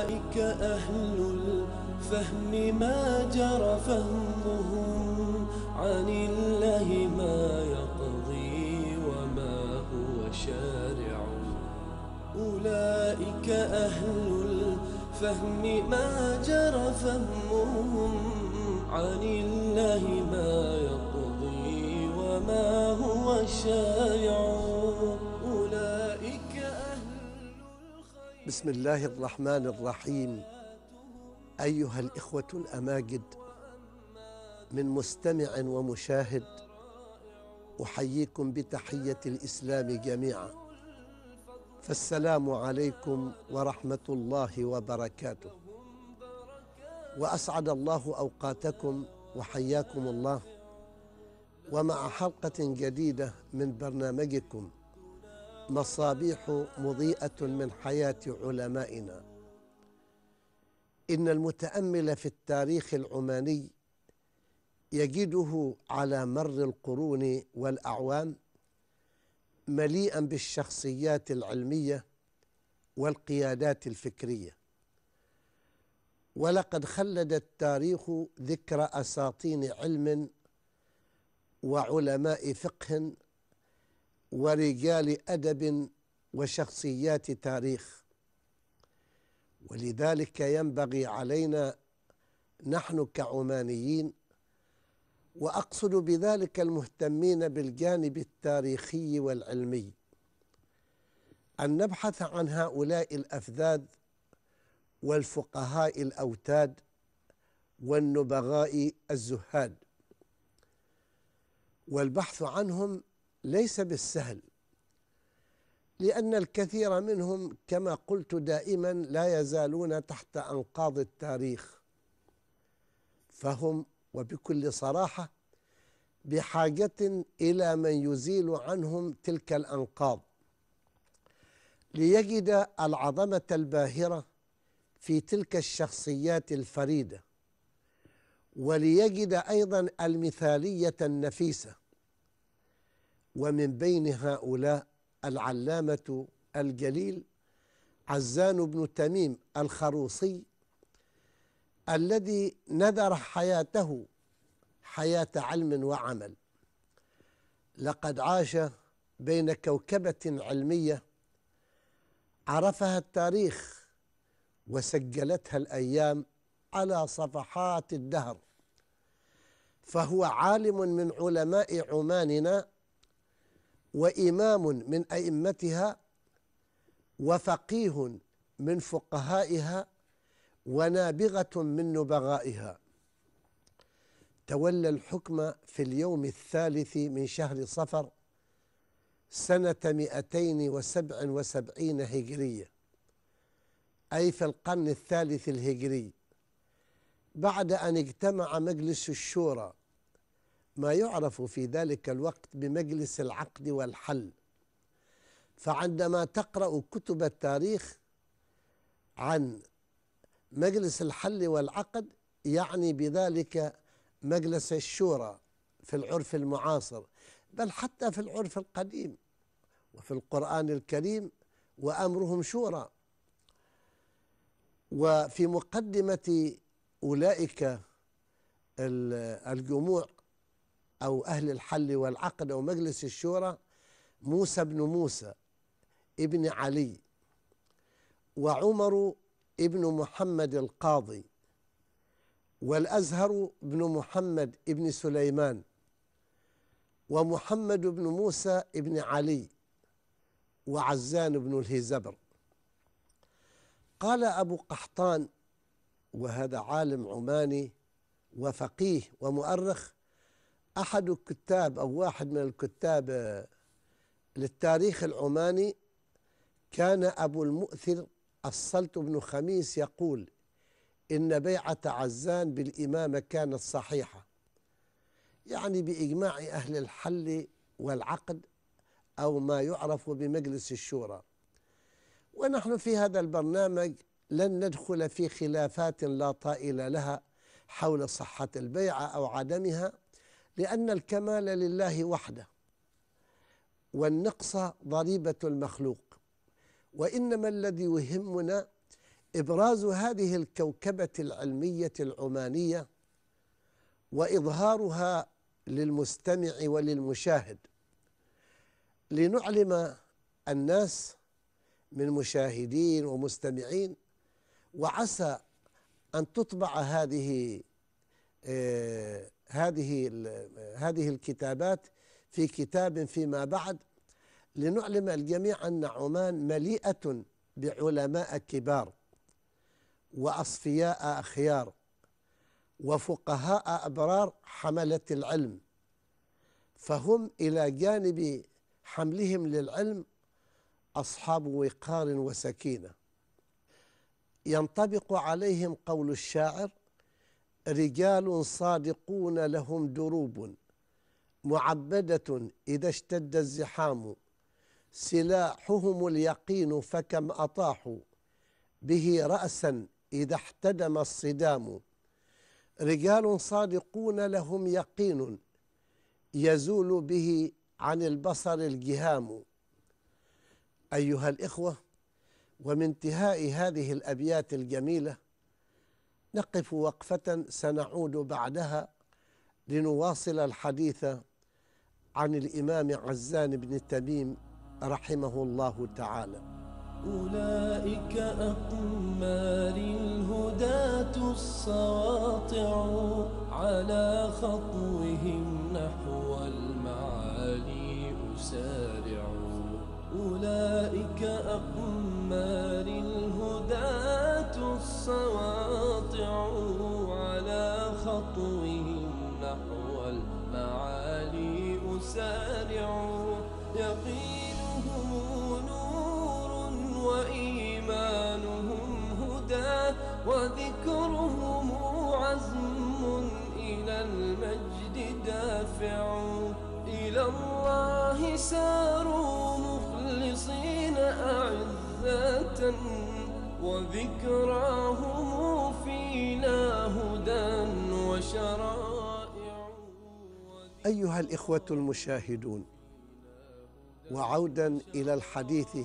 أولئك أهل الفهم ما جرى فهمهم عن الله ما يقضي وما هو شارع أولئك أهل الفهم ما جرى فهمهم عن الله ما يقضي وما هو شارع بسم الله الرحمن الرحيم ايها الاخوه الاماجد من مستمع ومشاهد احييكم بتحيه الاسلام جميعا فالسلام عليكم ورحمه الله وبركاته واسعد الله اوقاتكم وحياكم الله ومع حلقه جديده من برنامجكم مصابيح مضيئة من حياة علمائنا إن المتأمل في التاريخ العماني يجده على مر القرون والأعوام مليئا بالشخصيات العلمية والقيادات الفكرية ولقد خلد التاريخ ذكر أساطين علم وعلماء فقه ورجال أدب وشخصيات تاريخ ولذلك ينبغي علينا نحن كعمانيين وأقصد بذلك المهتمين بالجانب التاريخي والعلمي أن نبحث عن هؤلاء الأفذاذ والفقهاء الأوتاد والنبغاء الزهاد والبحث عنهم ليس بالسهل لأن الكثير منهم كما قلت دائما لا يزالون تحت أنقاض التاريخ فهم وبكل صراحة بحاجة إلى من يزيل عنهم تلك الأنقاض ليجد العظمة الباهرة في تلك الشخصيات الفريدة وليجد أيضا المثالية النفيسة ومن بين هؤلاء العلامة الجليل عزان بن تميم الخروصي الذي نذر حياته حياة علم وعمل لقد عاش بين كوكبة علمية عرفها التاريخ وسجلتها الأيام على صفحات الدهر فهو عالم من علماء عماننا وإمام من أئمتها وفقيه من فقهائها ونابغة من نبغائها تولى الحكم في اليوم الثالث من شهر صفر سنة 277 هجرية أي في القرن الثالث الهجري بعد أن اجتمع مجلس الشورى ما يعرف في ذلك الوقت بمجلس العقد والحل فعندما تقرأ كتب التاريخ عن مجلس الحل والعقد يعني بذلك مجلس الشورى في العرف المعاصر بل حتى في العرف القديم وفي القرآن الكريم وأمرهم شورى وفي مقدمة أولئك الجموع أو أهل الحل والعقد أو مجلس الشورى موسى بن موسى ابن علي وعمر ابن محمد القاضي والأزهر بن محمد ابن سليمان ومحمد بن موسى ابن علي وعزان بن الهزبر قال أبو قحطان وهذا عالم عماني وفقيه ومؤرخ أحد الكتاب أو واحد من الكتاب آه، للتاريخ العماني كان أبو المؤثر الصلت بن خميس يقول إن بيعة عزان بالإمامة كانت صحيحة يعني بإجماع أهل الحل والعقد أو ما يعرف بمجلس الشورى ونحن في هذا البرنامج لن ندخل في خلافات لا طائل لها حول صحة البيعة أو عدمها لأن الكمال لله وحده والنقص ضريبة المخلوق وإنما الذي يهمنا إبراز هذه الكوكبة العلمية العمانية وإظهارها للمستمع وللمشاهد لنعلم الناس من مشاهدين ومستمعين وعسى أن تطبع هذه آه، هذه هذه الكتابات في كتاب فيما بعد لنعلم الجميع ان عمان مليئه بعلماء كبار واصفياء اخيار وفقهاء ابرار حمله العلم فهم الى جانب حملهم للعلم اصحاب وقار وسكينه ينطبق عليهم قول الشاعر رجال صادقون لهم دروب معبدة إذا اشتد الزحام سلاحهم اليقين فكم أطاحوا به رأسا إذا احتدم الصدام رجال صادقون لهم يقين يزول به عن البصر الجهام أيها الإخوة ومن انتهاء هذه الأبيات الجميلة نقف وقفة سنعود بعدها لنواصل الحديث عن الإمام عزان بن تميم رحمه الله تعالى أولئك أقمار الهداة السواطع على خطوهم نحو المعالي أسارع أولئك أقمار أقمار الهداة الصواطع على خطوهم نحو المعالي أسارع يقينهم نور وإيمانهم هدى وذكرهم عزم إلى المجد دافع إلى الله ساروا مخلصين أعداء لذة وذكراهم فينا هدى وشرائع أيها الإخوة المشاهدون وعودا إلى الحديث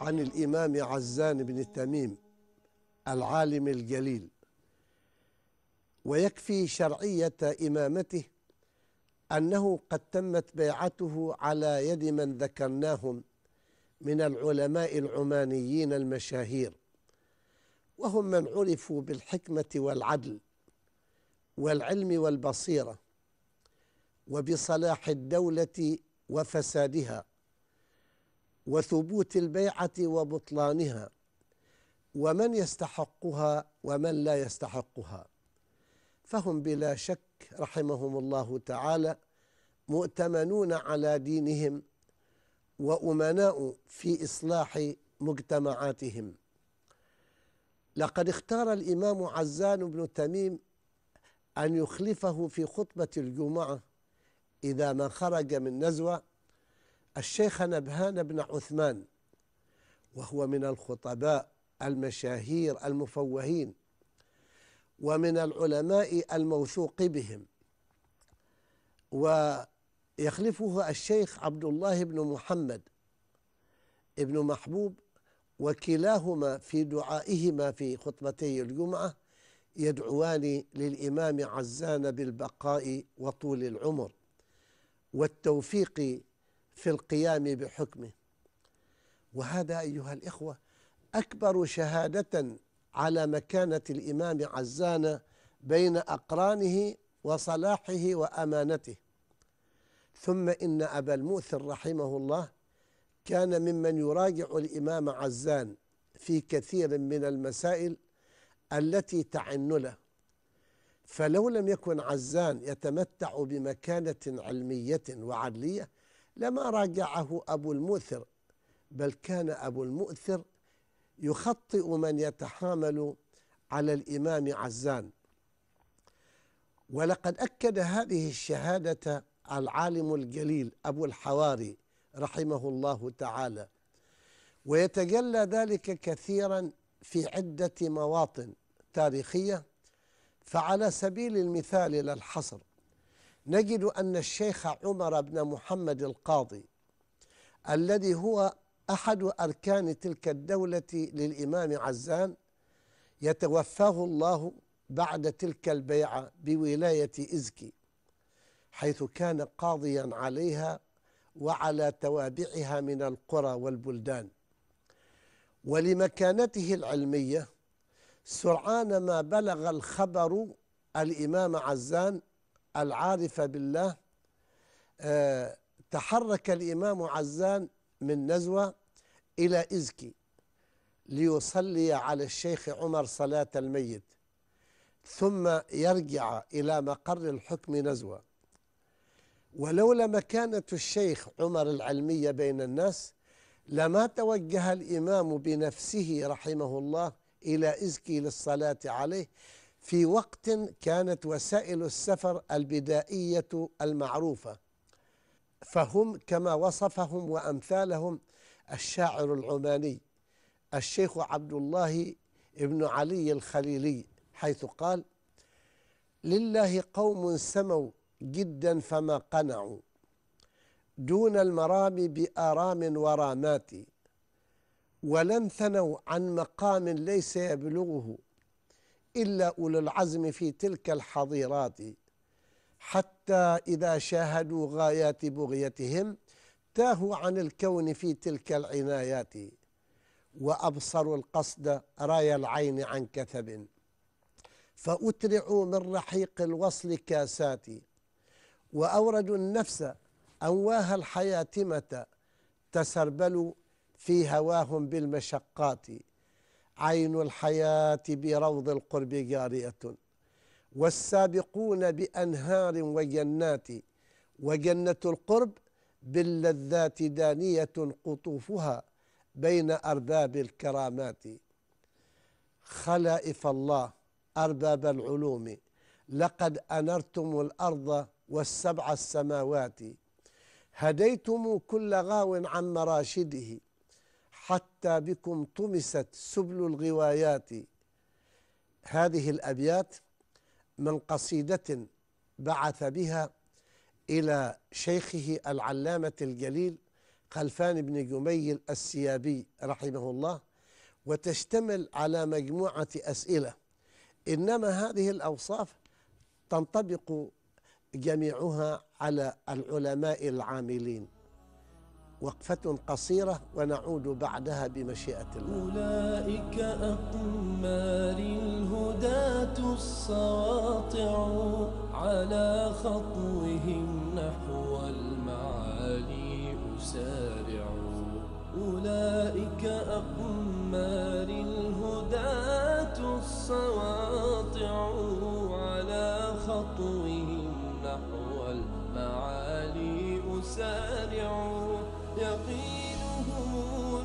عن الإمام عزان بن تميم العالم الجليل ويكفي شرعية إمامته أنه قد تمت بيعته على يد من ذكرناهم من العلماء العمانيين المشاهير وهم من عرفوا بالحكمة والعدل والعلم والبصيرة وبصلاح الدولة وفسادها وثبوت البيعة وبطلانها ومن يستحقها ومن لا يستحقها فهم بلا شك رحمهم الله تعالى مؤتمنون على دينهم وأمناء في إصلاح مجتمعاتهم لقد اختار الإمام عزان بن تميم أن يخلفه في خطبة الجمعة إذا ما خرج من نزوة الشيخ نبهان بن عثمان وهو من الخطباء المشاهير المفوهين ومن العلماء الموثوق بهم و يخلفه الشيخ عبد الله بن محمد ابن محبوب وكلاهما في دعائهما في خطبتي الجمعة يدعوان للإمام عزان بالبقاء وطول العمر والتوفيق في القيام بحكمه وهذا أيها الإخوة أكبر شهادة على مكانة الإمام عزان بين أقرانه وصلاحه وأمانته ثم إن أبا المؤثر رحمه الله كان ممن يراجع الإمام عزان في كثير من المسائل التي تعن له فلو لم يكن عزان يتمتع بمكانة علمية وعدلية لما راجعه أبو المؤثر بل كان أبو المؤثر يخطئ من يتحامل على الإمام عزان ولقد أكد هذه الشهادة العالم الجليل أبو الحواري رحمه الله تعالى ويتجلى ذلك كثيرا في عدة مواطن تاريخية فعلى سبيل المثال للحصر الحصر نجد أن الشيخ عمر بن محمد القاضي الذي هو أحد أركان تلك الدولة للإمام عزان يتوفاه الله بعد تلك البيعة بولاية إزكي حيث كان قاضيا عليها وعلى توابعها من القرى والبلدان ولمكانته العلمية سرعان ما بلغ الخبر الإمام عزان العارف بالله آه، تحرك الإمام عزان من نزوة إلى إزكي ليصلي على الشيخ عمر صلاة الميت ثم يرجع إلى مقر الحكم نزوة ولولا مكانة الشيخ عمر العلمية بين الناس لما توجه الإمام بنفسه رحمه الله إلى إزكي للصلاة عليه في وقت كانت وسائل السفر البدائية المعروفة فهم كما وصفهم وأمثالهم الشاعر العماني الشيخ عبد الله ابن علي الخليلي حيث قال لله قوم سموا جدا فما قنعوا دون المرام بآرام ورامات ولم ثنوا عن مقام ليس يبلغه إلا أولو العزم في تلك الحظيرات حتى إذا شاهدوا غايات بغيتهم تاهوا عن الكون في تلك العنايات وأبصروا القصد راي العين عن كثب فأترعوا من رحيق الوصل كاساتي وأوردوا النفس الحياة متى تسربل في هواهم بالمشقات عين الحياة بروض القرب جارية والسابقون بأنهار وجنات وجنة القرب باللذات دانية قطوفها بين أرباب الكرامات خلائف الله أرباب العلوم لقد أنرتم الأرض والسبع السماوات هديتم كل غاو عن مراشده حتى بكم طمست سبل الغوايات هذه الابيات من قصيده بعث بها الى شيخه العلامه الجليل خلفان بن جميل السيابي رحمه الله وتشتمل على مجموعه اسئله انما هذه الاوصاف تنطبق جميعها على العلماء العاملين وقفة قصيرة ونعود بعدها بمشيئة الله أولئك أقمار الهداة الصواطع على خطوهم نحو المعالي أسارع أولئك أقمار الهداة الصواطع على خطوهم سارعوا يقينه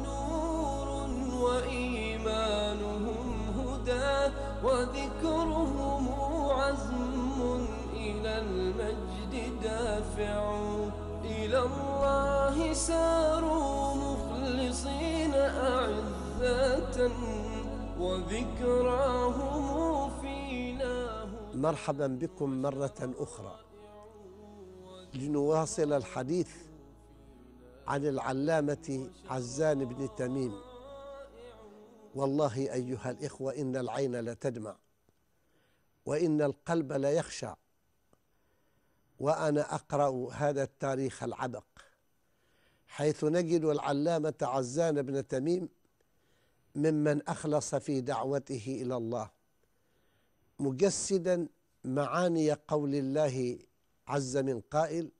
نور وإيمانهم هدى وذكرهم عزم إلى المجد دافع إلى الله ساروا مخلصين أعزة وذكراهم فينا مرحبا بكم مرة أخرى لنواصل الحديث عن العلامة عزان بن تميم والله أيها الإخوة إن العين لتدمع وإن القلب ليخشع وأنا أقرأ هذا التاريخ العبق حيث نجد العلامة عزان بن تميم ممن أخلص في دعوته إلى الله مجسدا معاني قول الله عز من قائل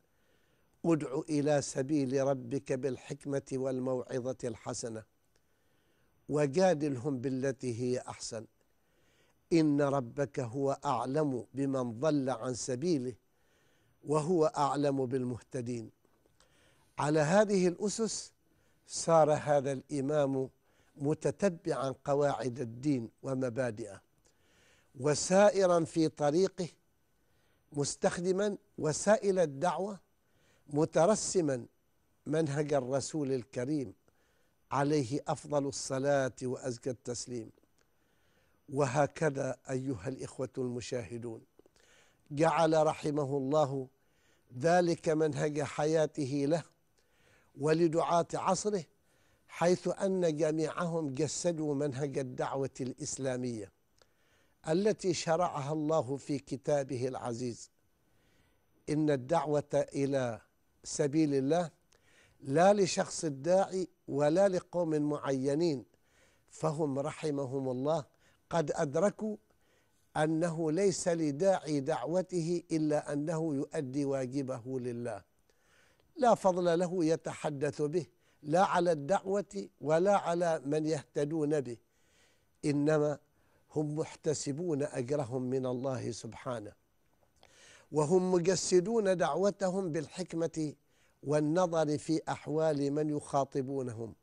ادع إلى سبيل ربك بالحكمة والموعظة الحسنة وجادلهم بالتي هي أحسن إن ربك هو أعلم بمن ضل عن سبيله وهو أعلم بالمهتدين على هذه الأسس صار هذا الإمام متتبعا قواعد الدين ومبادئه وسائرا في طريقه مستخدما وسائل الدعوه مترسما منهج الرسول الكريم عليه افضل الصلاه وازكى التسليم وهكذا ايها الاخوه المشاهدون جعل رحمه الله ذلك منهج حياته له ولدعاه عصره حيث ان جميعهم جسدوا منهج الدعوه الاسلاميه التي شرعها الله في كتابه العزيز إن الدعوة إلى سبيل الله لا لشخص الداعي ولا لقوم معينين فهم رحمهم الله قد أدركوا أنه ليس لداعي دعوته إلا أنه يؤدي واجبه لله لا فضل له يتحدث به لا على الدعوة ولا على من يهتدون به إنما هم محتسبون أجرهم من الله سبحانه وهم مجسدون دعوتهم بالحكمة والنظر في أحوال من يخاطبونهم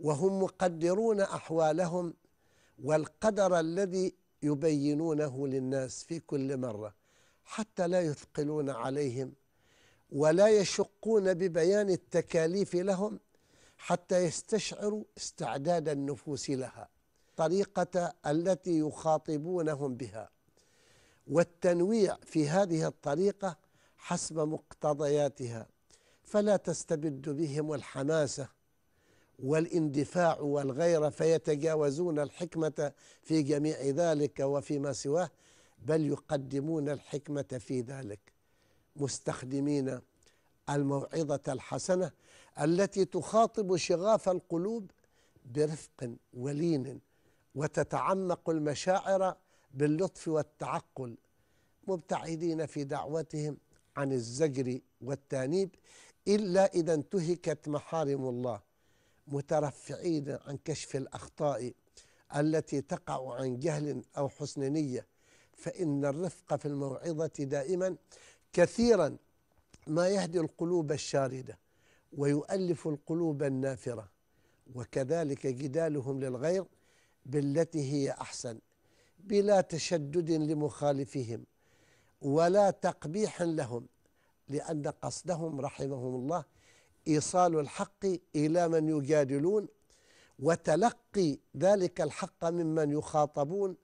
وهم مقدرون أحوالهم والقدر الذي يبينونه للناس في كل مرة حتى لا يثقلون عليهم ولا يشقون ببيان التكاليف لهم حتى يستشعروا استعداد النفوس لها الطريقة التي يخاطبونهم بها والتنويع في هذه الطريقة حسب مقتضياتها فلا تستبد بهم الحماسة والاندفاع والغيرة فيتجاوزون الحكمة في جميع ذلك وفيما سواه بل يقدمون الحكمة في ذلك مستخدمين الموعظة الحسنة التي تخاطب شغاف القلوب برفق ولين وتتعمق المشاعر باللطف والتعقل مبتعدين في دعوتهم عن الزجر والتانيب إلا إذا انتهكت محارم الله مترفعين عن كشف الأخطاء التي تقع عن جهل أو حسن نية فإن الرفق في الموعظة دائما كثيرا ما يهدي القلوب الشاردة ويؤلف القلوب النافرة وكذلك جدالهم للغير بالتي هي أحسن بلا تشدد لمخالفهم ولا تقبيح لهم لأن قصدهم رحمهم الله إيصال الحق إلى من يجادلون وتلقي ذلك الحق ممن يخاطبون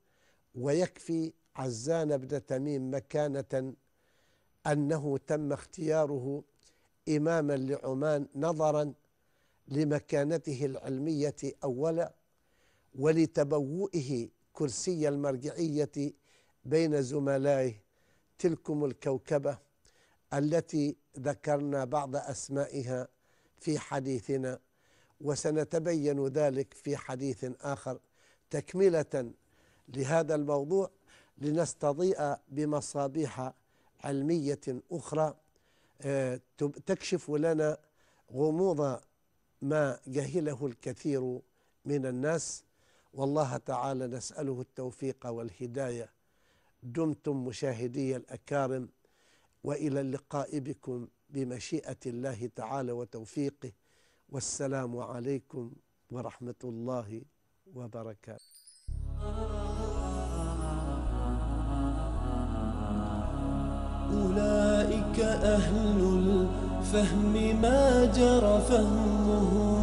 ويكفي عزان بن تميم مكانة أنه تم اختياره إماما لعمان نظرا لمكانته العلمية أولا ولتبوئه كرسي المرجعية بين زملائه تلكم الكوكبة التي ذكرنا بعض أسمائها في حديثنا وسنتبين ذلك في حديث آخر تكملة لهذا الموضوع لنستضيء بمصابيح علمية أخرى آه، تكشف لنا غموض ما جهله الكثير من الناس والله تعالى نسأله التوفيق والهداية دمتم مشاهدي الأكارم وإلى اللقاء بكم بمشيئة الله تعالى وتوفيقه والسلام عليكم ورحمة الله وبركاته أولئك أهل الفهم ما جرى فهمهم